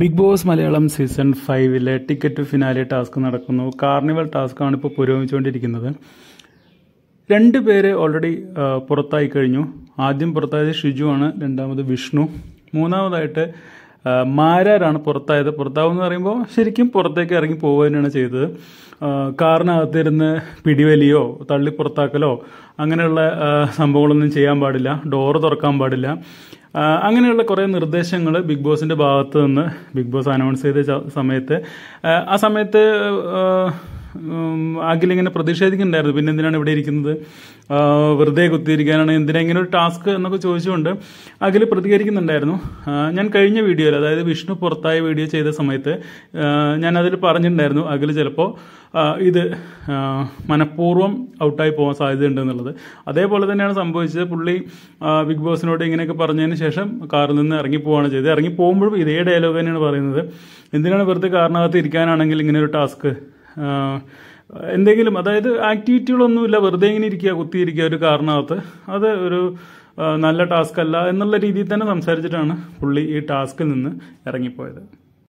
big Boss Malayalam season ഫൈവിലെ ticket finale task നടക്കുന്നു carnival ടാസ്ക്കാണ് ഇപ്പോൾ പുരോഗമിച്ചുകൊണ്ടിരിക്കുന്നത് രണ്ട് പേര് ഓൾറെഡി പുറത്തായി കഴിഞ്ഞു ആദ്യം പുറത്തായത് ഷിജു ആണ് രണ്ടാമത് വിഷ്ണു മൂന്നാമതായിട്ട് മാരാരാണ് പുറത്തായത് പുറത്താവെന്ന് പറയുമ്പോൾ ശരിക്കും പുറത്തേക്ക് ഇറങ്ങി പോകുക തന്നെയാണ് ചെയ്തത് കാറിനകത്തിരുന്ന് പിടിവലിയോ തള്ളി പുറത്താക്കലോ അങ്ങനെയുള്ള സംഭവങ്ങളൊന്നും ചെയ്യാൻ പാടില്ല ഡോറ് തുറക്കാൻ പാടില്ല അങ്ങനെയുള്ള കുറേ നിർദ്ദേശങ്ങൾ ബിഗ് ബോസിൻ്റെ ഭാഗത്ത് നിന്ന് ബിഗ് ബോസ് അനൗൺസ് ചെയ്ത സമയത്ത് ആ സമയത്ത് അഖിൽ ഇങ്ങനെ പ്രതിഷേധിക്കുന്നുണ്ടായിരുന്നു പിന്നെ എന്തിനാണ് ഇവിടെ ഇരിക്കുന്നത് വെറുതെ കുത്തിയിരിക്കാനാണ് എന്തിനാ ഇങ്ങനെ ഒരു ടാസ്ക് എന്നൊക്കെ ചോദിച്ചുകൊണ്ട് അഖിൽ പ്രതികരിക്കുന്നുണ്ടായിരുന്നു ഞാൻ കഴിഞ്ഞ വീഡിയോയിൽ അതായത് വിഷ്ണു പുറത്തായ വീഡിയോ ചെയ്ത സമയത്ത് ഞാൻ അതിൽ പറഞ്ഞിട്ടുണ്ടായിരുന്നു അഖിൽ ചിലപ്പോൾ ഇത് മനഃപൂർവ്വം ഔട്ടായി പോകാൻ സാധ്യതയുണ്ട് എന്നുള്ളത് അതേപോലെ തന്നെയാണ് സംഭവിച്ചത് പുള്ളി ബിഗ് ബോസിനോട് ഇങ്ങനെയൊക്കെ പറഞ്ഞതിന് ശേഷം കാറിൽ നിന്ന് ഇറങ്ങി പോവുകയാണ് ചെയ്തത് ഇറങ്ങി പോകുമ്പോഴും ഇതേ ഡയലോഗ് തന്നെയാണ് പറയുന്നത് എന്തിനാണ് വെറുതെ കാരണകത്ത് ഇരിക്കാനാണെങ്കിൽ ഇങ്ങനെ ഒരു ടാസ്ക് എന്തെങ്കിലും അതായത് ആക്ടിവിറ്റികളൊന്നുമില്ല വെറുതെ ഇങ്ങനെ ഇരിക്കുക കുത്തിയിരിക്കുക ഒരു കാരണത്ത് അത് ഒരു നല്ല ടാസ്ക് അല്ല എന്നുള്ള രീതിയിൽ തന്നെ സംസാരിച്ചിട്ടാണ് പുള്ളി ഈ ടാസ്കിൽ നിന്ന് ഇറങ്ങിപ്പോയത്